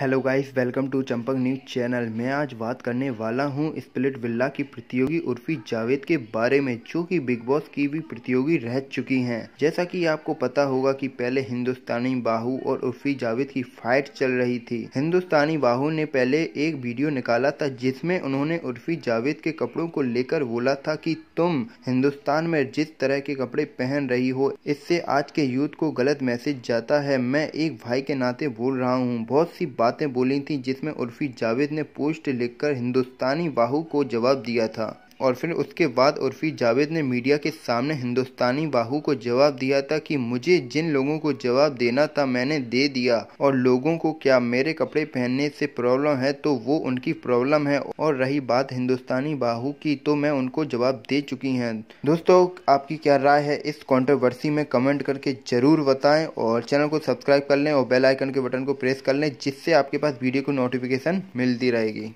hello guys welcome to Champak news channel मैं आज बात करने वाला हूं स्प्लिट विल्ला की प्रतियोगी उर्फी जावेद के बारे में जो कि बिग बॉस की भी प्रतियोगी रह चुकी हैं जैसा कि आपको पता होगा कि पहले हिंदुस्तानी बाहू और उर्फी जावेद की फाइट चल रही थी हिंदुस्तानी बाहू ने पहले एक वीडियो निकाला था जिसमे उन्होंने उर्फी जावेद के कपड़ों को लेकर बोला था की तुम हिंदुस्तान में जिस तरह के कपड़े पहन रही हो इससे आज के यूथ को गलत मैसेज जाता है मैं एक भाई के नाते बोल रहा हूँ बहुत सी बात बातें बोली थीं जिसमें उर्फी जावेद ने पोस्ट लिखकर हिंदुस्तानी बाहू को जवाब दिया था और फिर उसके बाद उर्फी जावेद ने मीडिया के सामने हिंदुस्तानी बाहू को जवाब दिया था कि मुझे जिन लोगों को जवाब देना था मैंने दे दिया और लोगों को क्या मेरे कपड़े पहनने से प्रॉब्लम है तो वो उनकी प्रॉब्लम है और रही बात हिंदुस्तानी बाहू की तो मैं उनको जवाब दे चुकी हैं दोस्तों आपकी क्या राय है इस कॉन्ट्रोवर्सी में कमेंट करके ज़रूर बताएं और चैनल को सब्सक्राइब कर लें और बेलाइकन के बटन को प्रेस कर लें जिससे आपके पास वीडियो को नोटिफिकेशन मिलती रहेगी